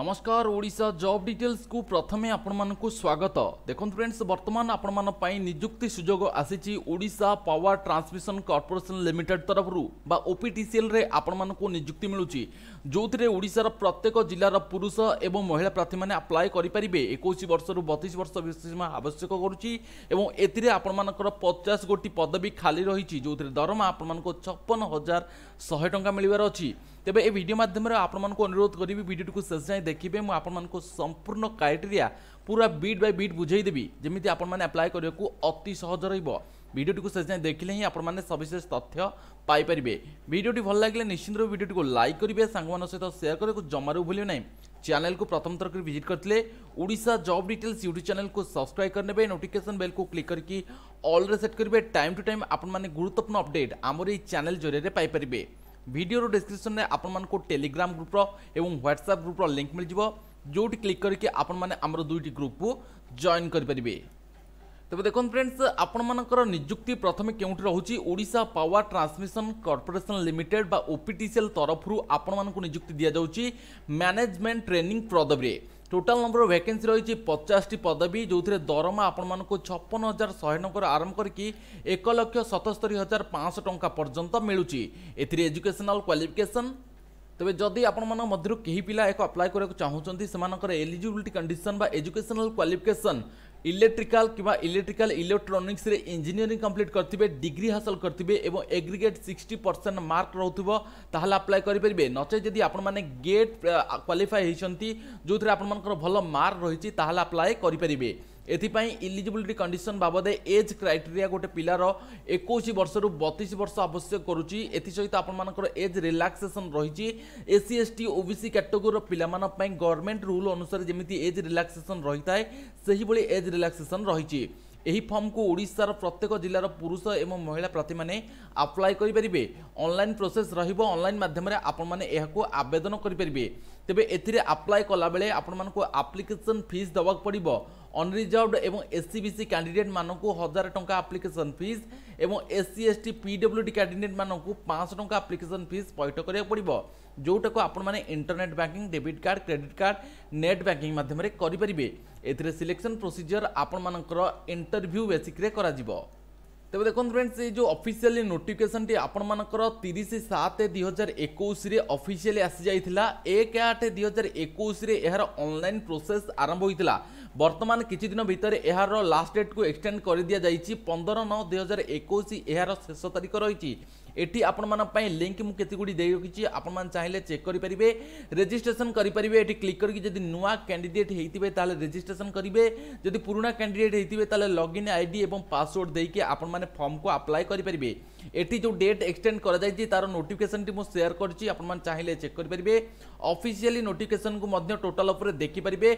নমস্কার ওড়িশা জব ডিটেলসু প্রথমে আপনার স্বাগত দেখুন ফ্রেন্ডস বর্তমান আপনার নিযুক্তি সুযোগ আসিছি Odisha power transmission corporation limited তরফর বা ওপিটিসিএলরে আপনার নিযুক্তি মিলুচি ଯେଉଁଥିରେ ଓଡ଼ିଶାର ପ୍ରତ୍ୟେକ ଜିଲ୍ଲାର ପୁରୁଷ ଏବଂ ମହିଳା ପ୍ରାର୍ଥୀମାନେ ଆପ୍ଲାଏ କରିପାରିବେ ଏକୋଇଶ ବର୍ଷରୁ ବତିଶ ବର୍ଷ ବିଶେଷ ଆବଶ୍ୟକ କରୁଛି ଏବଂ ଏଥିରେ ଆପଣମାନଙ୍କର ପଚାଶ ଗୋଟି ପଦବୀ ଖାଲି ରହିଛି ଯେଉଁଥିରେ ଦରମା ଆପଣମାନଙ୍କୁ ଛପନ ହଜାର ଶହେ ଟଙ୍କା ମିଳିବାର ଅଛି ତେବେ ଏ ଭିଡ଼ିଓ ମାଧ୍ୟମରେ ଆପଣମାନଙ୍କୁ ଅନୁରୋଧ କରିବି ଭିଡ଼ିଓଟିକୁ ଶେଷ ଯାଏଁ ଦେଖିବେ ମୁଁ ଆପଣମାନଙ୍କୁ ସମ୍ପୂର୍ଣ୍ଣ କ୍ରାଇଟେରିଆ ପୁରା ବିଟ୍ ବାଇ ବିଟ୍ ବୁଝାଇଦେବି ଯେମିତି ଆପଣମାନେ ଆପ୍ଲାଏ କରିବାକୁ ଅତି ସହଜ ରହିବ ଭିଡ଼ିଓଟିକୁ ଶେଷ ଯାଏଁ ଦେଖିଲେ ହିଁ ଆପଣମାନେ ସବିଶେଷ ତଥ୍ୟ ପାଇପାରିବେ ଭିଡ଼ିଓଟି ଭଲ ଲାଗିଲେ ନିଶ୍ଚିନ୍ତ ରୂପେ ଭିଡ଼ିଓଟିକୁ ଲାଇକ୍ କରିବେ ସାଙ୍ଗମାନଙ୍କ ସହିତ ସେୟାର କରିବାକୁ ଜମାରୁ ଭୁଲିବେ ନାହିଁ ଚ୍ୟାନେଲକୁ ପ୍ରଥମ ଥର କରି ଭିଜିଟ୍ କରିଥିଲେ ଓଡ଼ିଶା ଜବ୍ ଡିଟେଲ୍ସ ୟୁଟ୍ୟୁବ୍ ଚ୍ୟାନେଲକୁ ସବସ୍କ୍ରାଇବ୍ କରିନେବେ ନୋଟିଫିକେସନ୍ ବେଲ୍କୁ କ୍ଲିକ୍ କରିକି ଅଲ୍ରେ ସେଟ୍ କରିବେ ଟାଇମ୍ ଟୁ ଟାଇମ୍ ଆପଣମାନେ ଗୁରୁତ୍ୱପୂର୍ଣ୍ଣ ଅପଡେଟ୍ ଆମର ଏହି ଚ୍ୟାନେଲ୍ ଜରିଆରେ ପାଇପାରିବେ ভিডিওৰ ডেসক্ৰিপচনতে আপোনাকো টেলিগ্ৰাম গ্ৰুপৰ এবং হোৱাটছএপ গ্ৰুপৰ লিংক مليজিব যোটি ক্লিক কৰি কি আপোন মানে আমাৰ দুটি গ্ৰুপক জয়েন কৰি পৰিবে তebe দেখোন ফ্ৰেণ্ডছ আপোন মানকৰ নিযুক্তি প্ৰথমিক কিউটি ৰহুচি Odisha power transmission corporation limited বা অপটিছেল তৰফৰু আপোন মানক নিযুক্তি দিয়া যাওচি মেনেজমেণ্ট ট্ৰেইনিং প্ৰদৱে ଟୋଟାଲ୍ ନମ୍ବର ଭ୍ୟାକେନ୍ସି ରହିଛି ପଚାଶଟି ପଦବୀ ଯେଉଁଥିରେ ଦରମା ଆପଣମାନଙ୍କୁ ଛପନ ହଜାର ଶହେ ଟଙ୍କାରୁ ଆରମ୍ଭ କରିକି ଏକ ଲକ୍ଷ ସତସ୍ତରୀ ହଜାର ପାଞ୍ଚଶହ ଟଙ୍କା ପର୍ଯ୍ୟନ୍ତ ମିଳୁଛି ଏଥିରେ ଏଜୁକେସନାଲ୍ କ୍ୱାଲିଫିକେସନ୍ ତେବେ ଯଦି ଆପଣମାନଙ୍କ ମଧ୍ୟରୁ କେହି ପିଲା ଏହାକୁ ଆପ୍ଲାଏ କରିବାକୁ ଚାହୁଁଛନ୍ତି ସେମାନଙ୍କର ଏଲିଜିବିଲିଟି କଣ୍ଡିସନ୍ ବା ଏଜୁକେସନାଲ୍ କ୍ୱାଲିଫିକେସନ୍ ইলেকট্রিকাল কিংবা ইলেকট্রিকাল ইলেকট্রোনিক্সরে ইঞ্জিনিয়রিং কমপ্লিট করতে ডিগ্রি হাসল করতে এবং এগ্রিগেট সিক্সটি পরসেন্ট মার্ক রুথব তাহলে আপ্লাই করে নচে যদি আপনার গেট কোয়ালিফাই হয়েছেন যে আপনার ভাল মার্ক রয়েছে তাহলে আপ্লাই করে এথিপাই ইলিজিবিলিটি কন্ডিশন বাবদে এজ ক্রাইটেরিয়া গোটে পিলার একুশ বর্ষর বতিশ বর্ষ আবশ্যক করুচি এসহ আপনার এজ রিলাক্সেসন রয়েছে এসি এসটি ওবিসি ক্যাটেগোরির পিলা গভর্নমেন্ট রুল অনুসারে যেমি এজ রিলাক্সেসন রয়ে থাকে সেইভাবে এজ ଏଜ୍ ରିଲାକ୍ସେସନ୍ ରହିଛି ଏହି ଫର୍ମକୁ ଓଡ଼ିଶାର ପ୍ରତ୍ୟେକ ଜିଲ୍ଲାର ପୁରୁଷ ଏବଂ ମହିଳା ପ୍ରାର୍ଥୀମାନେ ଆପ୍ଲାଏ କରିପାରିବେ ଅନଲାଇନ୍ ପ୍ରୋସେସ୍ ରହିବ ଅନଲାଇନ୍ ମାଧ୍ୟମରେ ଆପଣମାନେ ଏହାକୁ ଆବେଦନ କରିପାରିବେ ତେବେ ଏଥିରେ ଆପ୍ଲାଏ କଲାବେଳେ ଆପଣମାନଙ୍କୁ ଆପ୍ଲିକେସନ୍ ଫିସ୍ ଦେବାକୁ ପଡ଼ିବ অনরিজর্ভড এবং এসসিবিসি ক্যান্ডিডেট মানুষ হাজার টঙ্কা আপ্লিকেসন ফিজ এবং এসসি এসটি পিডব্লুডি ক্যান্ডিডেট মানুষ পাঁচশো টঙ্কা আপ্লিকেসন ফিজ পৈঠ করা পড়ব ଯେଉଁଟାକୁ ଆପଣମାନେ internet banking debit card credit card net banking ମାଧ୍ୟମରେ କରିପାରିବେ ଏଥିରେ ସିଲେକ୍ସନ୍ ପ୍ରୋସିଜିଓର ଆପଣମାନଙ୍କର ଇଣ୍ଟରଭ୍ୟୁ ବେସିକ୍ରେ କରାଯିବ ତେବେ ଦେଖନ୍ତୁ ଫ୍ରେଣ୍ଡସ୍ ଏଇ ଯେଉଁ ଅଫିସିଆଲି ନୋଟିଫିକେସନ୍ଟି ଆପଣମାନଙ୍କର ତିରିଶ ସାତ ଦୁଇ ହଜାର ଏକୋଇଶରେ ଅଫିସିଆଲି ଆସିଯାଇଥିଲା ଏକ ଆଠ ଦୁଇ ହଜାର ଏକୋଇଶରେ ଏହାର ଅନଲାଇନ୍ ପ୍ରୋସେସ୍ ଆରମ୍ଭ ହୋଇଥିଲା বর্তমান কিছুদিন ভিতরে এর লাস্ট ডেট্কু এক্সটেন্ড করে দিয়া যাইছি পনেরো ন দুই হাজার একুশ এর শেষ তারিখ রয়েছে এটি আপনার লিঙ্ক মু কেতগুড়ি দিয়ে রাখি আপনার চাইলে চেক করে পেয়ে রেজিষ্ট্রেসন করে পেয়ে এটি ক্লিক করি যদি নূয়া ক্যান্ডিডেট হয়ে তাহলে রেজিষ্ট্রেসন করবে যদি পুরোনা ক্যান্ডিডেট হয়ে তাহলে লগ ইন আইডি এবং পাসওয়ার্ড দিয়ে আপনার ফর্মকে আপ্লাই করে পেয়ে এটি যে ডেট এক্সটেন্ড করা যাই তার নোটিফিকেসনটি মু সেয়ার করছি আপনার চাইলে চেক করে পেয়ে অফিসিয়ালি নোটিফিকেসন কু টোটাল উপরে দেখিপারে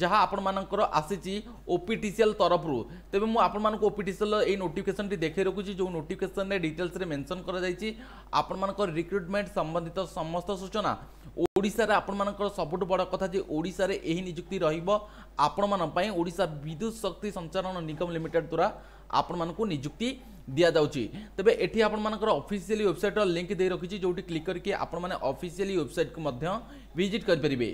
যা আপনার ଆସିଛି ଓପିଟିସିଏଲ୍ ତରଫରୁ ତେବେ ମୁଁ ଆପଣମାନଙ୍କୁ ଓପିଟିସିଏଲ୍ ଏଇ ନୋଟିଫିକେସନ୍ଟି ଦେଖାଇ ରଖୁଛି ଯେଉଁ ନୋଟିଫିକେସନ୍ରେ ଡିଟେଲ୍ସରେ ମେନ୍ସନ୍ କରାଯାଇଛି ଆପଣମାନଙ୍କର ରିକ୍ରୁଟମେଣ୍ଟ ସମ୍ବନ୍ଧିତ ସମସ୍ତ ସୂଚନା ଓଡ଼ିଶାରେ ଆପଣମାନଙ୍କର ସବୁଠୁ ବଡ଼ କଥା ଯେ ଓଡ଼ିଶାରେ ଏହି ନିଯୁକ୍ତି ରହିବ ଆପଣମାନଙ୍କ ପାଇଁ ଓଡ଼ିଶା ବିଦ୍ୟୁତ ଶକ୍ତି ସଞ୍ଚାରଣ ନିଗମ ଲିମିଟେଡ୍ ଦ୍ୱାରା ଆପଣମାନଙ୍କୁ ନିଯୁକ୍ତି ଦିଆଯାଉଛି ତେବେ ଏଠି ଆପଣମାନଙ୍କର ଅଫିସିଆଲି ୱେବସାଇଟ୍ର ଲିଙ୍କ୍ ଦେଇ ରଖିଛି ଯେଉଁଠି କ୍ଲିକ୍ କରିକି ଆପଣମାନେ ଅଫିସିଆଲି ୱେବସାଇଟ୍କୁ ମଧ୍ୟ ଭିଜିଟ୍ କରିପାରିବେ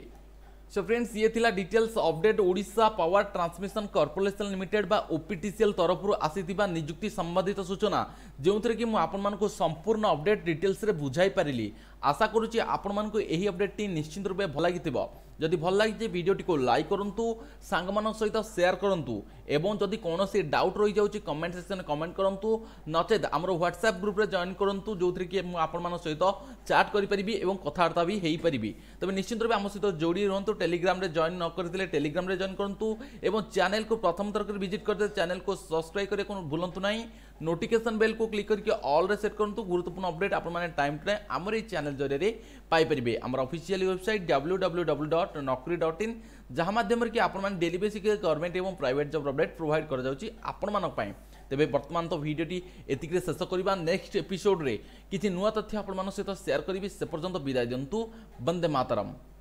সো ফ্রেন্ডস ইয়ে লা details update Odisha power transmission corporation limited বা ওপিটিসিএল তরফর আসিথিবা নিযুক্তি সম্বাদিত সূচনা যেউথিরে কি মু আপনাদের সম্পূর্ণ অপডেট ডিটেলসরে বুঝাই পারিলি আশা করুছি আপনার এই অপডেটটি নিশ্চিন্ত রূপে ভাল লাগিথিব ଯଦି ଭଲ ଲାଗିଛି ଭିଡ଼ିଓଟିକୁ ଲାଇକ୍ କରନ୍ତୁ ସାଙ୍ଗମାନଙ୍କ ସହିତ ସେୟାର କରନ୍ତୁ ଏବଂ ଯଦି କୌଣସି ଡାଉଟ୍ ରହିଯାଉଛି କମେଣ୍ଟ ସେକ୍ସନରେ କମେଣ୍ଟ କରନ୍ତୁ ନଚେତ୍ ଆମର ହ୍ୱାଟ୍ସଆପ୍ ଗ୍ରୁପ୍ରେ ଜଏନ୍ କରନ୍ତୁ ଯେଉଁଥିରେ କି ମୁଁ ଆପଣମାନଙ୍କ ସହିତ ଚାଟ୍ କରିପାରିବି ଏବଂ କଥାବାର୍ତ୍ତା ବି ହୋଇପାରିବି ତେବେ ନିଶ୍ଚିନ୍ତ ରୂପେ ଆମ ସହିତ ଯୋଡ଼ି ରୁହନ୍ତୁ ଟେଲିଗ୍ରାମରେ ଜଏନ୍ ନ କରିଥିଲେ ଟେଲିଗ୍ରାମରେ ଜଏନ୍ କରନ୍ତୁ ଏବଂ ଚ୍ୟାନେଲକୁ ପ୍ରଥମ ଥରକରେ ଭିଜିଟ୍ କରିଦେଲେ ଚ୍ୟାନେଲକୁ ସବସ୍କ୍ରାଇବ୍ କରିବାକୁ ଭୁଲନ୍ତୁ ନାହିଁ नोटिफिकेसन बेल को क्लिक करके ऑल रे सेट करूँ तो गुरुत्वपूर्ण अपडेट आपने टाइम टू टाइम आमर चैनल जरिए पाइपर आम official website W W W dot Naukri dot इन जहाँ मध्यम कि आपने डेली बेसिक गवर्नमेंट और प्राइट जब अपडेट प्रोभाइड कर ତେବେ बर्तमान तो भिडियो ये शेष କରିବା ନେକ୍ସଟ ଏପିସୋଡ଼ରେ କିଛି ନୂଆ ତଥ୍ୟ ଆପଣମାନଙ୍କ ସହିତ ସେୟାର କରିବି ସେ ପର୍ଯ୍ୟନ୍ତ ବିଦାୟ ଦିଅନ୍ତୁ ବନ୍ଦେ